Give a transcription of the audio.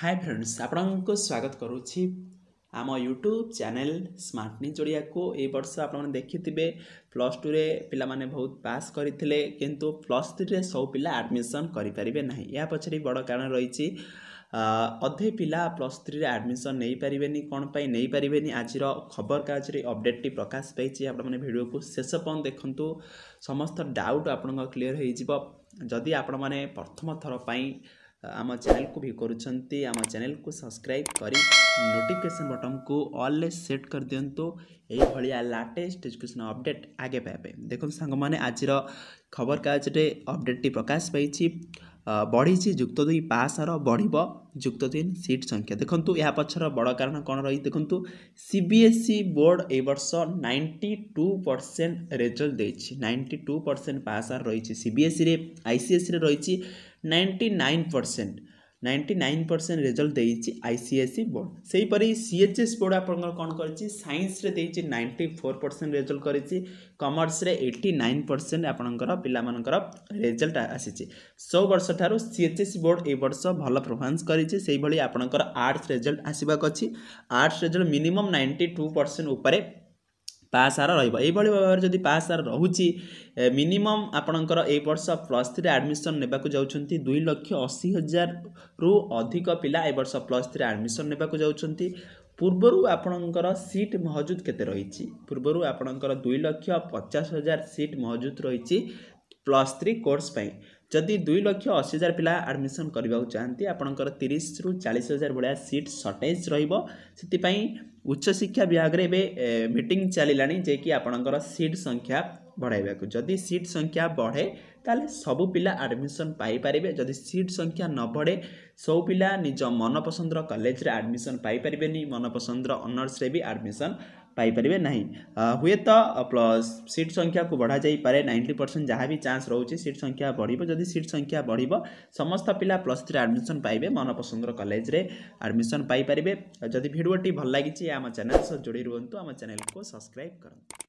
ହାଏ friends ଆପଣଙ୍କୁ ସ୍ୱାଗତ କରୁଛି ଆମ ୟୁଟ୍ୟୁବ୍ ଚ୍ୟାନେଲ୍ ସ୍ମାର୍ଟ ନ୍ୟୁଜ୍ ଓଡ଼ିଆକୁ ଏଇ ବର୍ଷ ଆପଣମାନେ ଦେଖିଥିବେ ପ୍ଲସ୍ ଟୁରେ ପିଲାମାନେ ବହୁତ ପାସ୍ କରିଥିଲେ କିନ୍ତୁ ପ୍ଲସ୍ ଥ୍ରୀରେ ସବୁ ପିଲା ଆଡ଼ମିସନ୍ କରିପାରିବେ ନାହିଁ ଏହା ପଛରେ ବଡ଼ କାରଣ ରହିଛି ଅଧେ ପିଲା ପ୍ଲସ୍ ଥ୍ରୀରେ ଆଡ଼ମିସନ୍ ନେଇପାରିବେନି କ'ଣ ପାଇଁ ନେଇପାରିବେନି ଆଜିର ଖବରକାଗଜରେ ଅପଡ଼େଟ୍ଟି ପ୍ରକାଶ ପାଇଛି ଆପଣମାନେ ଭିଡ଼ିଓକୁ ଶେଷ ପର୍ଯ୍ୟନ୍ତ ଦେଖନ୍ତୁ ସମସ୍ତ ଡାଉଟ୍ ଆପଣଙ୍କ କ୍ଲିଅର୍ ହୋଇଯିବ ଯଦି ଆପଣମାନେ ପ୍ରଥମ ଥର ପାଇଁ आम चैनल को भी करुँच चैनल को सब्सक्राइब कर नोटिफिकेसन बटन को ऑल सेट कर दिंतु यही लाटेस्ट एजुकेशन अपडेट आगे पाइप देखो सांग मैंने आज खबर कागज अपडेट टी प्रकाश पाई ବଢ଼ିଛି ଯୁକ୍ତ ଦୁଇ ପାସ୍ ହାର ବଢ଼ିବ ଯୁକ୍ତ ତିନି ସିଟ୍ ସଂଖ୍ୟା ଦେଖନ୍ତୁ ଏହା ପଛର ବଡ଼ କାରଣ କ'ଣ ରହିଛି ଦେଖନ୍ତୁ C B S E board ଏ ବର୍ଷ ନାଇଣ୍ଟି ଟୁ ପରସେଣ୍ଟ ରେଜଲ୍ଟ ଦେଇଛି ନାଇଣ୍ଟି ଟୁ ପରସେଣ୍ଟ ପାସ୍ ହାର ରହିଛି ସିବିଏସ୍ଇରେ ଆଇସିଏସ୍ଇରେ ରହିଛି ninety nine percent ninety nine percent result দিয়েছি আইসিএসসি বোর্ড সেইপরি সিএচএস বোর্ড আপনার কম করেছি সাইন্সরে দিয়েছি নাইন্টি ফোর পরসেন্ট রেজল্ট করেছি কমর্সরে এইটি নাইন পরসেন্ট আপনার পিলামানকর রেজল্ট আসিছে সব বর্ষ ঠার সিএচএসসি বোর্ড এই বর্ষ ভাল পরফরমান্স করেছে সেইভাবে আপনার আর্টস রেজল্ট আসবাক অছি arts result minimum ninety two percent উপরে ପାସ୍ ଆର ରହିବ ଏଇଭଳି ଭାବରେ ଯଦି ପାସ୍ ଆର ରହୁଛି ମିନିମମ୍ ଆପଣଙ୍କର ଏଇ ବର୍ଷ ପ୍ଲସ୍ ଥ୍ରୀରେ ଆଡ଼ମିସନ୍ ନେବାକୁ ଯାଉଛନ୍ତି ଦୁଇ ଲକ୍ଷ ଅଶୀ ହଜାରରୁ ଅଧିକ ପିଲା ଏ ବର୍ଷ ପ୍ଲସ୍ ଥ୍ରୀରେ ଆଡ଼ମିସନ୍ ନେବାକୁ ଯାଉଛନ୍ତି ପୂର୍ବରୁ ଆପଣଙ୍କର ସିଟ୍ ମହଜୁଦ କେତେ ରହିଛି ପୂର୍ବରୁ ଆପଣଙ୍କର ଦୁଇ ଲକ୍ଷ ପଚାଶ ହଜାର ସିଟ୍ ମହଜୁଦ ରହିଛି ପ୍ଲସ୍ ଥ୍ରୀ କୋର୍ସ ପାଇଁ ଯଦି ଦୁଇ ଲକ୍ଷ ଅଶୀ ହଜାର ପିଲା ଆଡ଼ମିସନ୍ କରିବାକୁ ଚାହାନ୍ତି ଆପଣଙ୍କର ତିରିଶରୁ ଚାଳିଶ ହଜାର ଭଳିଆ ସିଟ୍ ସର୍ଟେଜ୍ ରହିବ ସେଥିପାଇଁ ଉଚ୍ଚଶିକ୍ଷା ବିଭାଗରେ ଏବେ ମିଟିଂ ଚାଲିଲାଣି ଯେ କି ଆପଣଙ୍କର ସିଟ୍ ସଂଖ୍ୟା ବଢ଼ାଇବାକୁ ଯଦି ସିଟ୍ ସଂଖ୍ୟା ବଢ଼େ ତାହେଲେ ସବୁ ପିଲା ଆଡ଼ମିସନ୍ ପାଇପାରିବେ ଯଦି ସିଟ୍ ସଂଖ୍ୟା ନ ବଢ଼େ ସବୁ ପିଲା ନିଜ ମନପସନ୍ଦର କଲେଜରେ ଆଡ଼ମିସନ୍ ପାଇପାରିବେନି ମନପସନ୍ଦର ଅନର୍ସରେ ବି ଆଡ଼ମିସନ୍ ପାଇପାରିବେ ନାହିଁ ହୁଏତ ପ୍ଲସ୍ ସିଟ୍ ସଂଖ୍ୟାକୁ ବଢ଼ାଯାଇପାରେ ନାଇଣ୍ଟି ପରସେଣ୍ଟ ଯାହା ବି ଚାନ୍ସ ରହୁଛି ସିଟ୍ ସଂଖ୍ୟା ବଢ଼ିବ ଯଦି सीट संख्या बढी समस्त पिला प्लस थ्री आडमिसन पाए कलेज कलेजले आडमिसन पारे जति भिडियो भागिस या आम च्यानेसँग जोडि आमा आम को सब्सक्राइब कन्